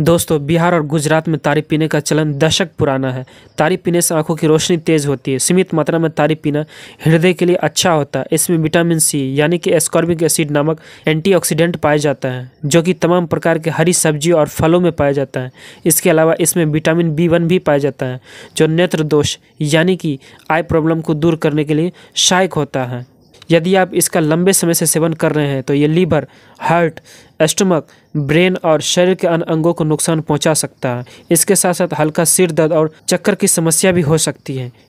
दोस्तों बिहार और गुजरात में तारी पीने का चलन दशक पुराना है तारी पीने से आंखों की रोशनी तेज़ होती है सीमित मात्रा में तारी पीना हृदय के लिए अच्छा होता है इसमें विटामिन सी यानी कि एस्कॉर्बिक एसिड नामक एंटीऑक्सीडेंट पाया जाता है जो कि तमाम प्रकार के हरी सब्जियों और फलों में पाया जाता है इसके अलावा इसमें विटामिन बी वन भी पाया जाता है जो नेत्र दोष यानी कि आई प्रॉब्लम को दूर करने के लिए सहायक होता है यदि आप इसका लंबे समय से सेवन कर रहे हैं तो ये लीवर हार्ट स्टमक ब्रेन और शरीर के अन्य अंगों को नुकसान पहुंचा सकता है इसके साथ साथ हल्का सिर दर्द और चक्कर की समस्या भी हो सकती है